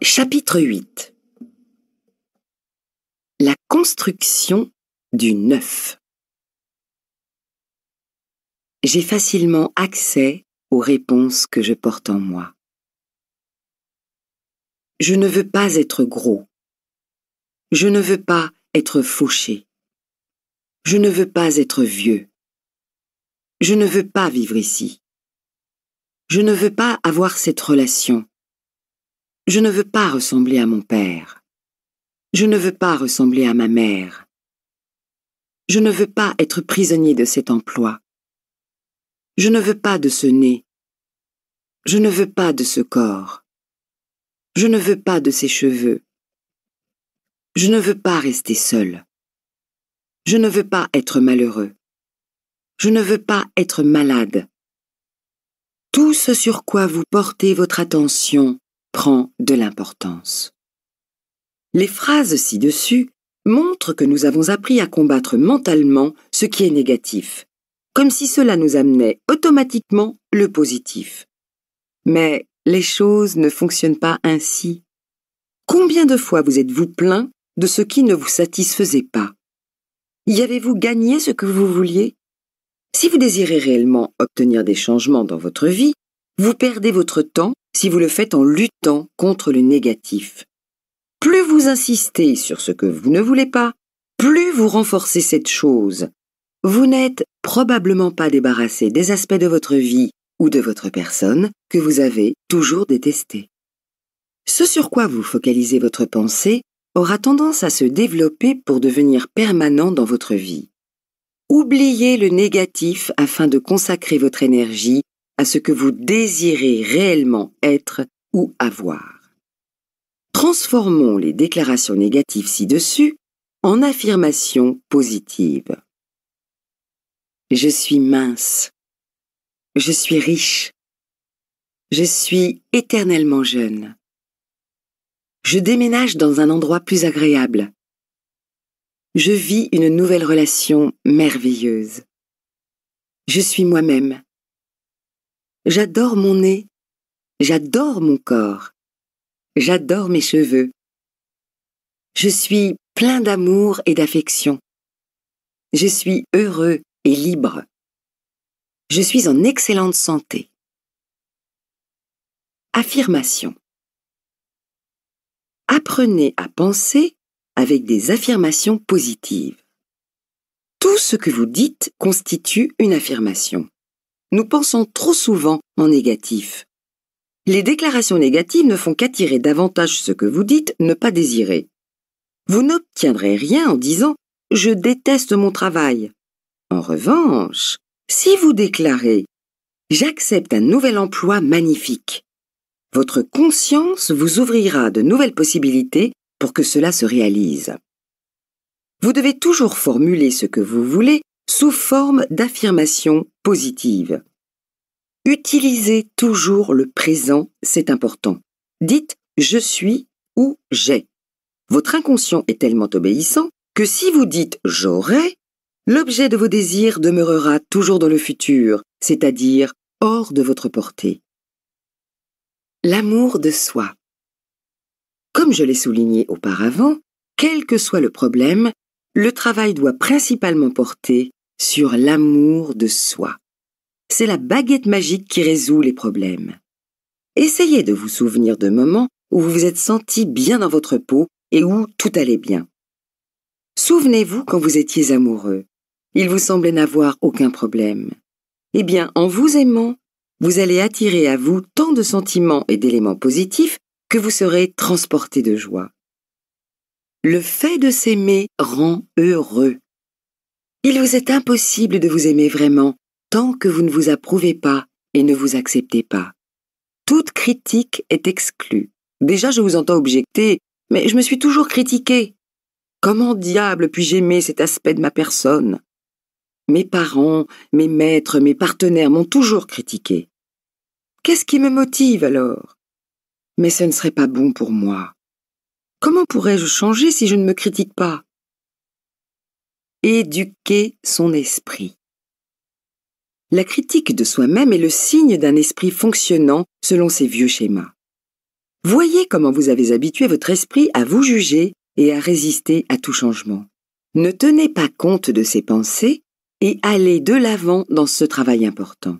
Chapitre 8 La construction du neuf J'ai facilement accès aux réponses que je porte en moi. Je ne veux pas être gros. Je ne veux pas être fauché. Je ne veux pas être vieux. Je ne veux pas vivre ici. Je ne veux pas avoir cette relation. Je ne veux pas ressembler à mon père. Je ne veux pas ressembler à ma mère. Je ne veux pas être prisonnier de cet emploi. Je ne veux pas de ce nez. Je ne veux pas de ce corps. Je ne veux pas de ces cheveux. Je ne veux pas rester seul. Je ne veux pas être malheureux. Je ne veux pas être malade. Tout ce sur quoi vous portez votre attention prend de l'importance. Les phrases ci-dessus montrent que nous avons appris à combattre mentalement ce qui est négatif, comme si cela nous amenait automatiquement le positif. Mais les choses ne fonctionnent pas ainsi. Combien de fois vous êtes-vous plaint de ce qui ne vous satisfaisait pas Y avez-vous gagné ce que vous vouliez Si vous désirez réellement obtenir des changements dans votre vie, vous perdez votre temps si vous le faites en luttant contre le négatif. Plus vous insistez sur ce que vous ne voulez pas, plus vous renforcez cette chose. Vous n'êtes probablement pas débarrassé des aspects de votre vie ou de votre personne que vous avez toujours détestés. Ce sur quoi vous focalisez votre pensée aura tendance à se développer pour devenir permanent dans votre vie. Oubliez le négatif afin de consacrer votre énergie à ce que vous désirez réellement être ou avoir. Transformons les déclarations négatives ci-dessus en affirmations positives. Je suis mince. Je suis riche. Je suis éternellement jeune. Je déménage dans un endroit plus agréable. Je vis une nouvelle relation merveilleuse. Je suis moi-même. J'adore mon nez. J'adore mon corps. J'adore mes cheveux. Je suis plein d'amour et d'affection. Je suis heureux et libre. Je suis en excellente santé. Affirmation. Apprenez à penser avec des affirmations positives. Tout ce que vous dites constitue une affirmation nous pensons trop souvent en négatif. Les déclarations négatives ne font qu'attirer davantage ce que vous dites ne pas désirer. Vous n'obtiendrez rien en disant ⁇ Je déteste mon travail ⁇ En revanche, si vous déclarez ⁇ J'accepte un nouvel emploi magnifique ⁇ votre conscience vous ouvrira de nouvelles possibilités pour que cela se réalise. Vous devez toujours formuler ce que vous voulez sous forme d'affirmations positives. Utilisez toujours le présent, c'est important. Dites je suis ou j'ai. Votre inconscient est tellement obéissant que si vous dites j'aurai, l'objet de vos désirs demeurera toujours dans le futur, c'est-à-dire hors de votre portée. L'amour de soi. Comme je l'ai souligné auparavant, quel que soit le problème, le travail doit principalement porter sur l'amour de soi. C'est la baguette magique qui résout les problèmes. Essayez de vous souvenir de moments où vous vous êtes senti bien dans votre peau et où tout allait bien. Souvenez-vous quand vous étiez amoureux. Il vous semblait n'avoir aucun problème. Eh bien, en vous aimant, vous allez attirer à vous tant de sentiments et d'éléments positifs que vous serez transporté de joie. Le fait de s'aimer rend heureux. Il vous est impossible de vous aimer vraiment tant que vous ne vous approuvez pas et ne vous acceptez pas. Toute critique est exclue. Déjà, je vous entends objecter, mais je me suis toujours critiquée. Comment diable puis-je aimer cet aspect de ma personne Mes parents, mes maîtres, mes partenaires m'ont toujours critiqué. Qu'est-ce qui me motive alors Mais ce ne serait pas bon pour moi. Comment pourrais-je changer si je ne me critique pas éduquer son esprit. La critique de soi-même est le signe d'un esprit fonctionnant selon ses vieux schémas. Voyez comment vous avez habitué votre esprit à vous juger et à résister à tout changement. Ne tenez pas compte de ses pensées et allez de l'avant dans ce travail important.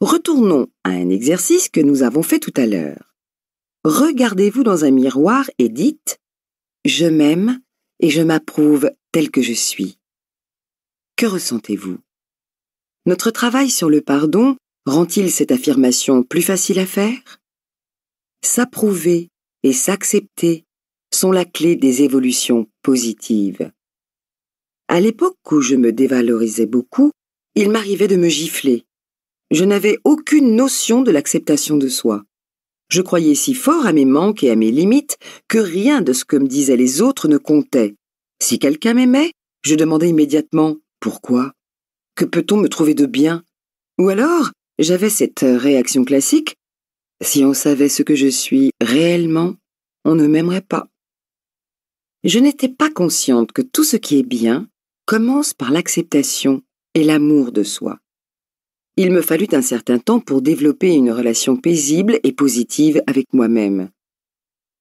Retournons à un exercice que nous avons fait tout à l'heure. Regardez-vous dans un miroir et dites ⁇ Je m'aime et je m'approuve tel que je suis. Que ressentez-vous Notre travail sur le pardon rend-il cette affirmation plus facile à faire S'approuver et s'accepter sont la clé des évolutions positives. À l'époque où je me dévalorisais beaucoup, il m'arrivait de me gifler. Je n'avais aucune notion de l'acceptation de soi. Je croyais si fort à mes manques et à mes limites que rien de ce que me disaient les autres ne comptait. Si quelqu'un m'aimait, je demandais immédiatement pourquoi Que peut-on me trouver de bien Ou alors, j'avais cette réaction classique si on savait ce que je suis réellement, on ne m'aimerait pas. Je n'étais pas consciente que tout ce qui est bien commence par l'acceptation et l'amour de soi. Il me fallut un certain temps pour développer une relation paisible et positive avec moi-même.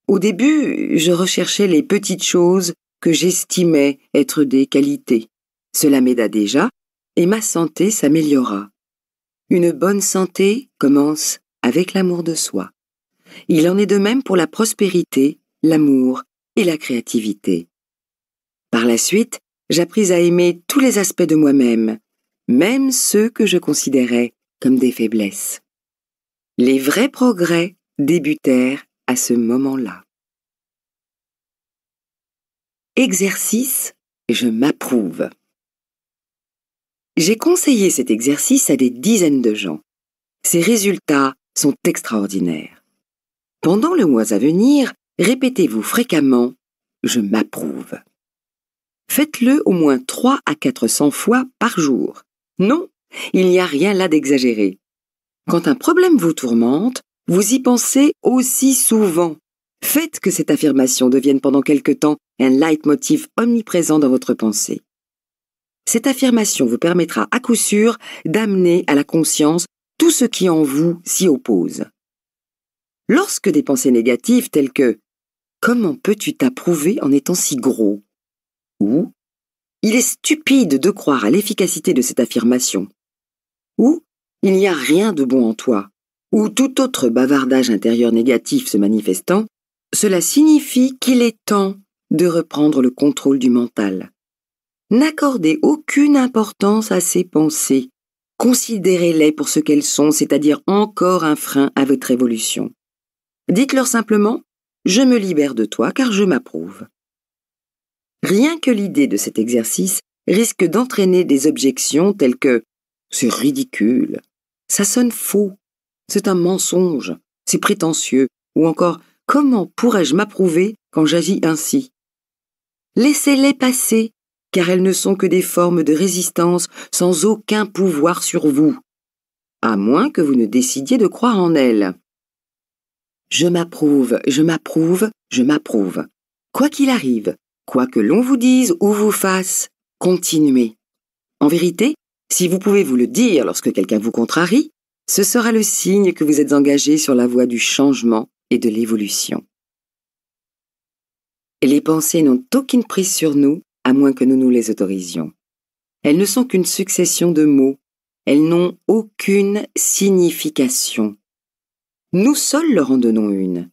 Au début, je recherchais les petites choses que j'estimais être des qualités. Cela m'aida déjà, et ma santé s'améliora. Une bonne santé commence avec l'amour de soi. Il en est de même pour la prospérité, l'amour et la créativité. Par la suite, j'appris à aimer tous les aspects de moi-même, même ceux que je considérais comme des faiblesses. Les vrais progrès débutèrent à ce moment-là. Exercice Je m'approuve. J'ai conseillé cet exercice à des dizaines de gens. Ses résultats sont extraordinaires. Pendant le mois à venir, répétez-vous fréquemment Je m'approuve. Faites-le au moins trois à 400 fois par jour. Non, il n'y a rien là d'exagéré. Quand un problème vous tourmente, vous y pensez aussi souvent Faites que cette affirmation devienne pendant quelque temps un leitmotiv omniprésent dans votre pensée. Cette affirmation vous permettra à coup sûr d'amener à la conscience tout ce qui en vous s'y oppose. Lorsque des pensées négatives telles que ⁇ Comment peux-tu t'approuver en étant si gros ?⁇ ou ⁇ Il est stupide de croire à l'efficacité de cette affirmation ⁇ ou ⁇ Il n'y a rien de bon en toi ⁇ ou tout autre bavardage intérieur négatif se manifestant, cela signifie qu'il est temps de reprendre le contrôle du mental. N'accordez aucune importance à ces pensées. Considérez-les pour ce qu'elles sont, c'est-à-dire encore un frein à votre évolution. Dites-leur simplement ⁇ Je me libère de toi car je m'approuve ⁇ Rien que l'idée de cet exercice risque d'entraîner des objections telles que ⁇ C'est ridicule ⁇ ça sonne faux ⁇ c'est un mensonge ⁇ c'est prétentieux ⁇ ou encore ⁇ Comment pourrais-je m'approuver quand j'agis ainsi Laissez-les passer, car elles ne sont que des formes de résistance sans aucun pouvoir sur vous, à moins que vous ne décidiez de croire en elles. Je m'approuve, je m'approuve, je m'approuve. Quoi qu'il arrive, quoi que l'on vous dise ou vous fasse, continuez. En vérité, si vous pouvez vous le dire lorsque quelqu'un vous contrarie, ce sera le signe que vous êtes engagé sur la voie du changement et de l'évolution. Les pensées n'ont aucune prise sur nous, à moins que nous nous les autorisions. Elles ne sont qu'une succession de mots, elles n'ont aucune signification. Nous seuls leur en donnons une.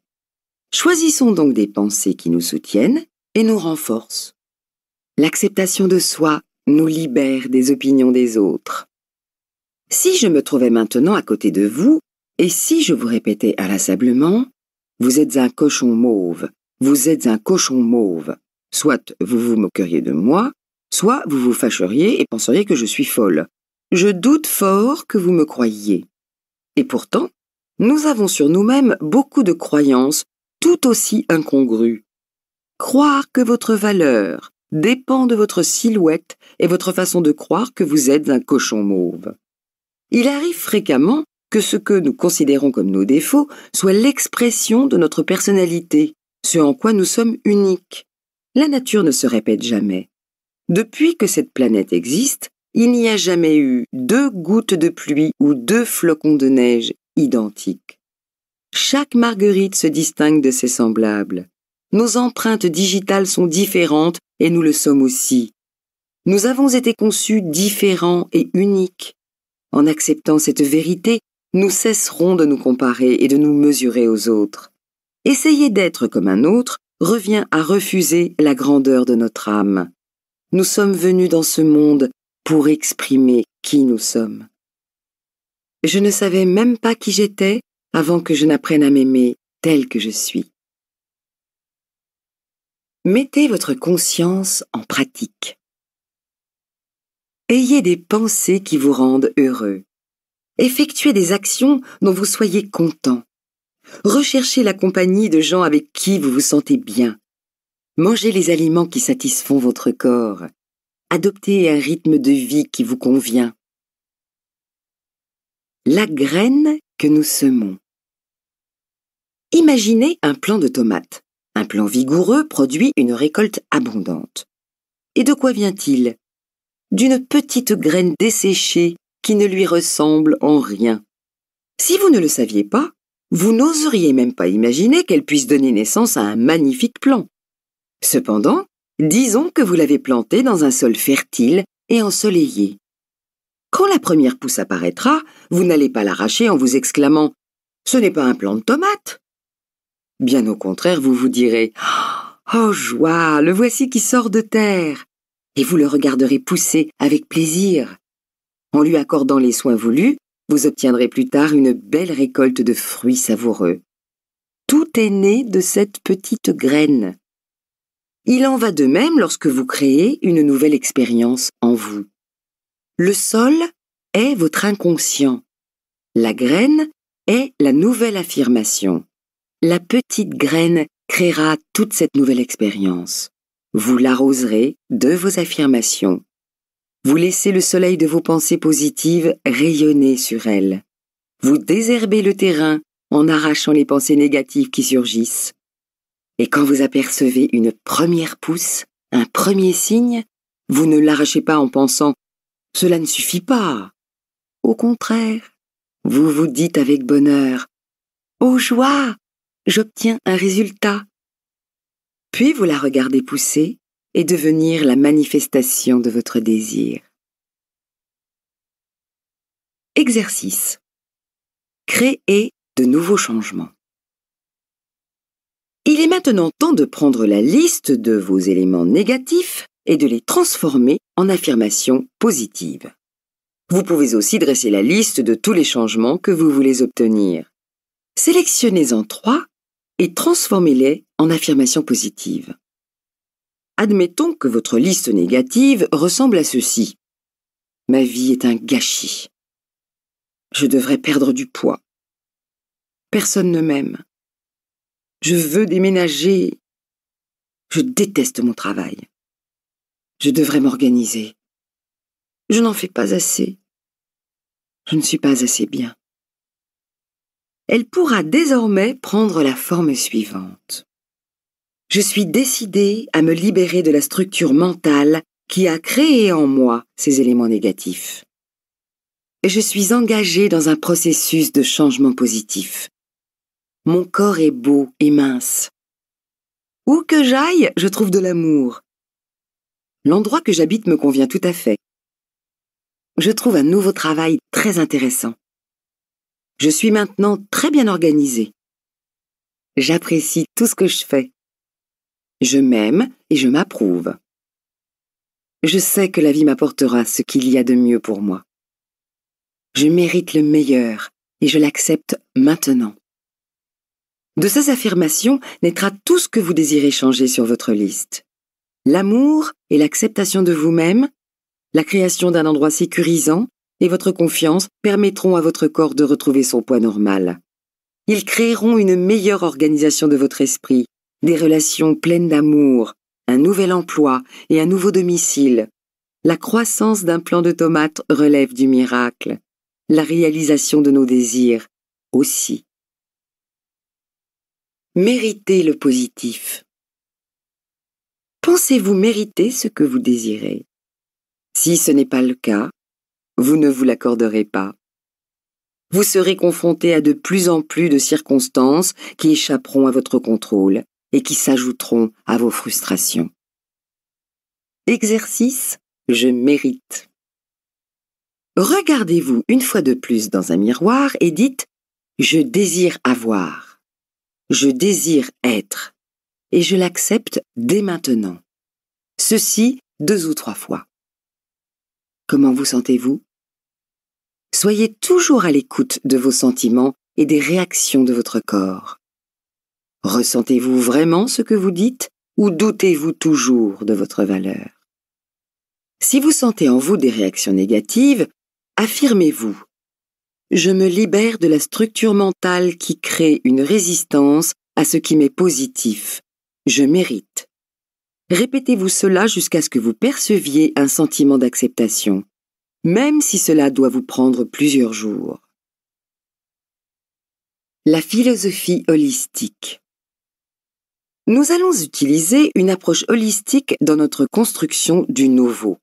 Choisissons donc des pensées qui nous soutiennent et nous renforcent. L'acceptation de soi nous libère des opinions des autres. Si je me trouvais maintenant à côté de vous, et si je vous répétais inlassablement ⁇ vous êtes un cochon mauve. Vous êtes un cochon mauve. Soit vous vous moqueriez de moi, soit vous vous fâcheriez et penseriez que je suis folle. Je doute fort que vous me croyiez. Et pourtant, nous avons sur nous-mêmes beaucoup de croyances tout aussi incongrues. Croire que votre valeur dépend de votre silhouette et votre façon de croire que vous êtes un cochon mauve. Il arrive fréquemment que ce que nous considérons comme nos défauts soit l'expression de notre personnalité, ce en quoi nous sommes uniques. La nature ne se répète jamais. Depuis que cette planète existe, il n'y a jamais eu deux gouttes de pluie ou deux flocons de neige identiques. Chaque marguerite se distingue de ses semblables. Nos empreintes digitales sont différentes et nous le sommes aussi. Nous avons été conçus différents et uniques. En acceptant cette vérité, nous cesserons de nous comparer et de nous mesurer aux autres. Essayer d'être comme un autre revient à refuser la grandeur de notre âme. Nous sommes venus dans ce monde pour exprimer qui nous sommes. Je ne savais même pas qui j'étais avant que je n'apprenne à m'aimer tel que je suis. Mettez votre conscience en pratique. Ayez des pensées qui vous rendent heureux. Effectuez des actions dont vous soyez content. Recherchez la compagnie de gens avec qui vous vous sentez bien. Mangez les aliments qui satisfont votre corps. Adoptez un rythme de vie qui vous convient. La graine que nous semons. Imaginez un plant de tomates. Un plant vigoureux produit une récolte abondante. Et de quoi vient-il D'une petite graine desséchée qui ne lui ressemble en rien. Si vous ne le saviez pas, vous n'oseriez même pas imaginer qu'elle puisse donner naissance à un magnifique plant. Cependant, disons que vous l'avez planté dans un sol fertile et ensoleillé. Quand la première pousse apparaîtra, vous n'allez pas l'arracher en vous exclamant Ce n'est pas un plant de tomate Bien au contraire, vous vous direz Oh joie, le voici qui sort de terre Et vous le regarderez pousser avec plaisir. En lui accordant les soins voulus, vous obtiendrez plus tard une belle récolte de fruits savoureux. Tout est né de cette petite graine. Il en va de même lorsque vous créez une nouvelle expérience en vous. Le sol est votre inconscient. La graine est la nouvelle affirmation. La petite graine créera toute cette nouvelle expérience. Vous l'arroserez de vos affirmations. Vous laissez le soleil de vos pensées positives rayonner sur elle. Vous désherbez le terrain en arrachant les pensées négatives qui surgissent. Et quand vous apercevez une première pousse, un premier signe, vous ne l'arrachez pas en pensant ⁇ Cela ne suffit pas !⁇ Au contraire, vous vous dites avec bonheur ⁇ Oh joie J'obtiens un résultat !⁇ Puis vous la regardez pousser et devenir la manifestation de votre désir. Exercice. Créer de nouveaux changements. Il est maintenant temps de prendre la liste de vos éléments négatifs et de les transformer en affirmations positives. Vous pouvez aussi dresser la liste de tous les changements que vous voulez obtenir. Sélectionnez-en trois et transformez-les en affirmations positives. Admettons que votre liste négative ressemble à ceci. Ma vie est un gâchis. Je devrais perdre du poids. Personne ne m'aime. Je veux déménager. Je déteste mon travail. Je devrais m'organiser. Je n'en fais pas assez. Je ne suis pas assez bien. Elle pourra désormais prendre la forme suivante je suis décidée à me libérer de la structure mentale qui a créé en moi ces éléments négatifs. Je suis engagée dans un processus de changement positif. Mon corps est beau et mince. Où que j'aille, je trouve de l'amour. L'endroit que j'habite me convient tout à fait. Je trouve un nouveau travail très intéressant. Je suis maintenant très bien organisée. J'apprécie tout ce que je fais. Je m'aime et je m'approuve. Je sais que la vie m'apportera ce qu'il y a de mieux pour moi. Je mérite le meilleur et je l'accepte maintenant. De ces affirmations naîtra tout ce que vous désirez changer sur votre liste. L'amour et l'acceptation de vous-même, la création d'un endroit sécurisant et votre confiance permettront à votre corps de retrouver son poids normal. Ils créeront une meilleure organisation de votre esprit, des relations pleines d'amour, un nouvel emploi et un nouveau domicile. La croissance d'un plant de tomates relève du miracle, la réalisation de nos désirs aussi. Méritez le positif. Pensez-vous mériter ce que vous désirez Si ce n'est pas le cas, vous ne vous l'accorderez pas. Vous serez confronté à de plus en plus de circonstances qui échapperont à votre contrôle et qui s'ajouteront à vos frustrations. Exercice Je mérite. Regardez-vous une fois de plus dans un miroir et dites Je désire avoir, je désire être, et je l'accepte dès maintenant. Ceci deux ou trois fois. Comment vous sentez-vous Soyez toujours à l'écoute de vos sentiments et des réactions de votre corps. Ressentez-vous vraiment ce que vous dites ou doutez-vous toujours de votre valeur Si vous sentez en vous des réactions négatives, affirmez-vous ⁇ Je me libère de la structure mentale qui crée une résistance à ce qui m'est positif. Je mérite. Répétez-vous cela jusqu'à ce que vous perceviez un sentiment d'acceptation, même si cela doit vous prendre plusieurs jours. La philosophie holistique. Nous allons utiliser une approche holistique dans notre construction du nouveau.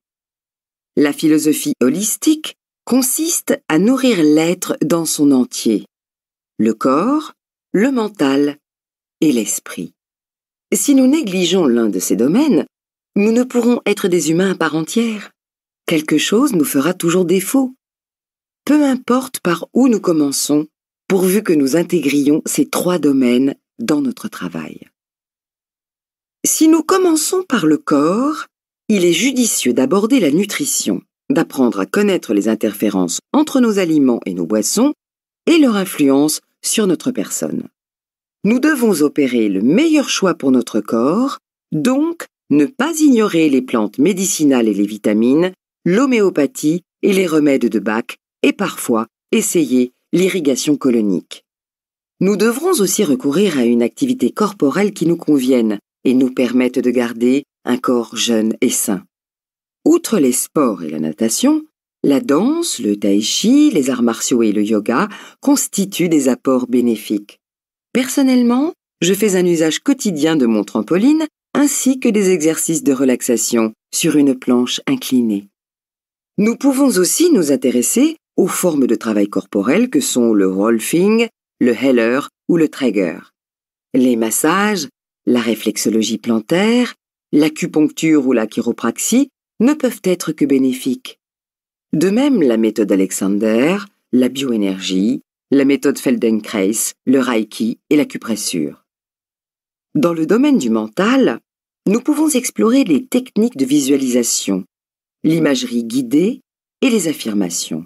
La philosophie holistique consiste à nourrir l'être dans son entier, le corps, le mental et l'esprit. Si nous négligeons l'un de ces domaines, nous ne pourrons être des humains à part entière. Quelque chose nous fera toujours défaut. Peu importe par où nous commençons, pourvu que nous intégrions ces trois domaines dans notre travail. Si nous commençons par le corps, il est judicieux d'aborder la nutrition, d'apprendre à connaître les interférences entre nos aliments et nos boissons et leur influence sur notre personne. Nous devons opérer le meilleur choix pour notre corps, donc ne pas ignorer les plantes médicinales et les vitamines, l'homéopathie et les remèdes de BAC et parfois essayer l'irrigation colonique. Nous devrons aussi recourir à une activité corporelle qui nous convienne, et nous permettent de garder un corps jeune et sain. Outre les sports et la natation, la danse, le tai chi, les arts martiaux et le yoga constituent des apports bénéfiques. Personnellement, je fais un usage quotidien de mon trampoline ainsi que des exercices de relaxation sur une planche inclinée. Nous pouvons aussi nous intéresser aux formes de travail corporel que sont le rolfing, le heller ou le traeger. Les massages, la réflexologie plantaire, l'acupuncture ou la chiropraxie ne peuvent être que bénéfiques. De même, la méthode Alexander, la bioénergie, la méthode Feldenkrais, le Reiki et l'acupressure. Dans le domaine du mental, nous pouvons explorer les techniques de visualisation, l'imagerie guidée et les affirmations.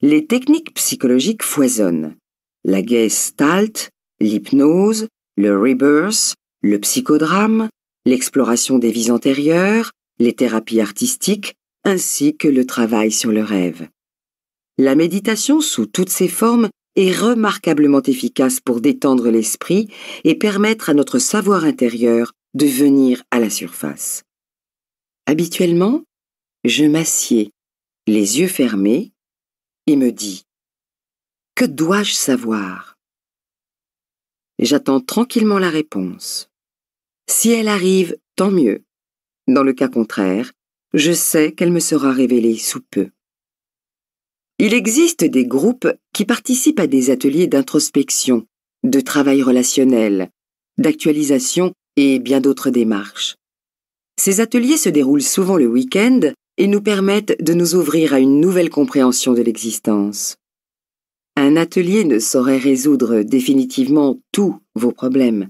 Les techniques psychologiques foisonnent. La gestalt, l'hypnose, le rebirth, le psychodrame, l'exploration des vies antérieures, les thérapies artistiques, ainsi que le travail sur le rêve. La méditation sous toutes ses formes est remarquablement efficace pour détendre l'esprit et permettre à notre savoir intérieur de venir à la surface. Habituellement, je m'assieds, les yeux fermés, et me dis ⁇ Que dois-je savoir ?⁇ J'attends tranquillement la réponse. Si elle arrive, tant mieux. Dans le cas contraire, je sais qu'elle me sera révélée sous peu. Il existe des groupes qui participent à des ateliers d'introspection, de travail relationnel, d'actualisation et bien d'autres démarches. Ces ateliers se déroulent souvent le week-end et nous permettent de nous ouvrir à une nouvelle compréhension de l'existence. Un atelier ne saurait résoudre définitivement tous vos problèmes.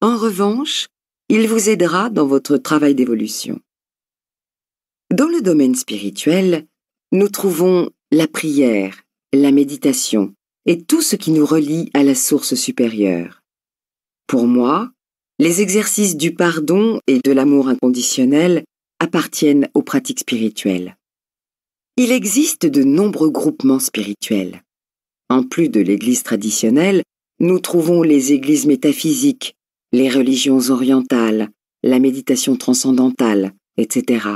En revanche, il vous aidera dans votre travail d'évolution. Dans le domaine spirituel, nous trouvons la prière, la méditation et tout ce qui nous relie à la source supérieure. Pour moi, les exercices du pardon et de l'amour inconditionnel appartiennent aux pratiques spirituelles. Il existe de nombreux groupements spirituels. En plus de l'Église traditionnelle, nous trouvons les églises métaphysiques, les religions orientales, la méditation transcendantale, etc.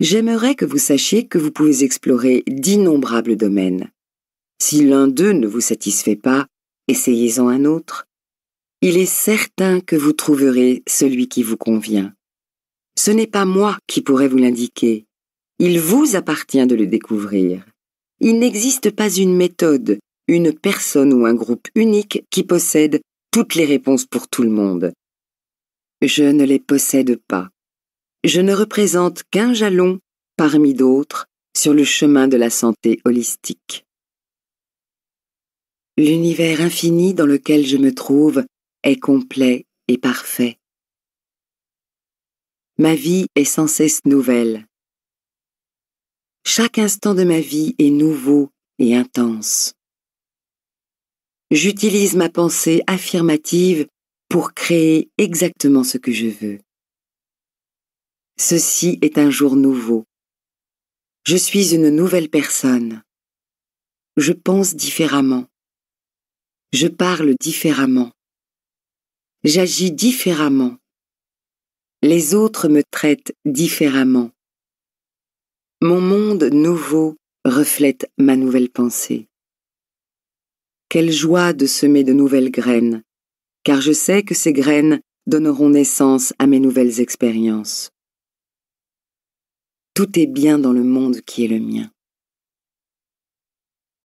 J'aimerais que vous sachiez que vous pouvez explorer d'innombrables domaines. Si l'un d'eux ne vous satisfait pas, essayez-en un autre. Il est certain que vous trouverez celui qui vous convient. Ce n'est pas moi qui pourrais vous l'indiquer. Il vous appartient de le découvrir. Il n'existe pas une méthode, une personne ou un groupe unique qui possède toutes les réponses pour tout le monde. Je ne les possède pas. Je ne représente qu'un jalon parmi d'autres sur le chemin de la santé holistique. L'univers infini dans lequel je me trouve est complet et parfait. Ma vie est sans cesse nouvelle. Chaque instant de ma vie est nouveau et intense j'utilise ma pensée affirmative pour créer exactement ce que je veux. Ceci est un jour nouveau. Je suis une nouvelle personne. Je pense différemment. Je parle différemment. J'agis différemment. Les autres me traitent différemment. Mon monde nouveau reflète ma nouvelle pensée. Quelle joie de semer de nouvelles graines, car je sais que ces graines donneront naissance à mes nouvelles expériences. Tout est bien dans le monde qui est le mien.